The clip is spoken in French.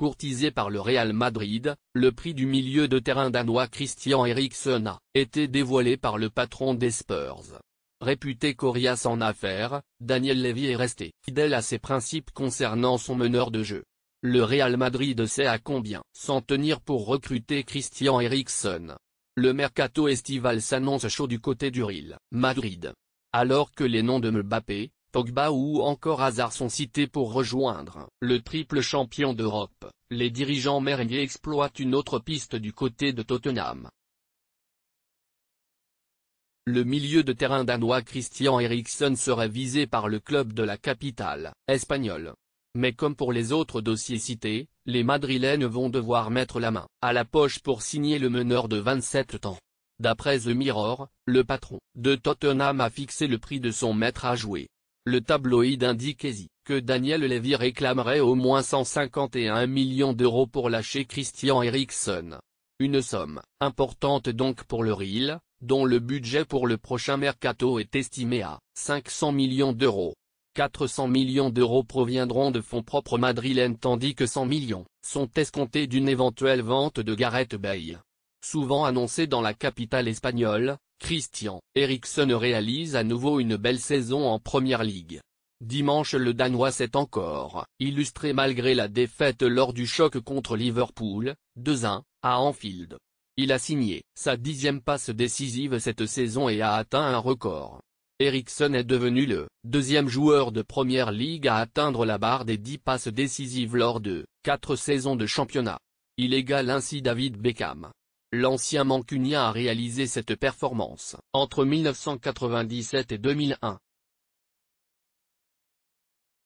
courtisé par le Real Madrid, le prix du milieu de terrain danois Christian Eriksen a été dévoilé par le patron des Spurs. Réputé coriace en affaires, Daniel Levy est resté fidèle à ses principes concernant son meneur de jeu. Le Real Madrid sait à combien s'en tenir pour recruter Christian Eriksen. Le mercato estival s'annonce chaud du côté du Real Madrid. Alors que les noms de Mbappé, Pogba ou encore Hazard sont cités pour rejoindre le triple champion d'Europe. Les dirigeants merliers exploitent une autre piste du côté de Tottenham. Le milieu de terrain danois Christian Eriksen serait visé par le club de la capitale espagnole. Mais comme pour les autres dossiers cités, les Madrilènes vont devoir mettre la main à la poche pour signer le meneur de 27 ans. D'après The Mirror, le patron de Tottenham a fixé le prix de son maître à jouer. Le tabloïd indique que Daniel Levy réclamerait au moins 151 millions d'euros pour lâcher Christian Eriksson. Une somme, importante donc pour le RIL, dont le budget pour le prochain mercato est estimé à 500 millions d'euros. 400 millions d'euros proviendront de fonds propres madrilènes tandis que 100 millions sont escomptés d'une éventuelle vente de Gareth Bale souvent annoncé dans la capitale espagnole, Christian Eriksen réalise à nouveau une belle saison en Première Ligue. Dimanche le Danois s'est encore illustré malgré la défaite lors du choc contre Liverpool, 2-1, à Anfield. Il a signé sa dixième passe décisive cette saison et a atteint un record. Eriksen est devenu le deuxième joueur de Première Ligue à atteindre la barre des dix passes décisives lors de quatre saisons de championnat. Il égale ainsi David Beckham, l'ancien Mancunia a réalisé cette performance. Entre 1997 et 2001,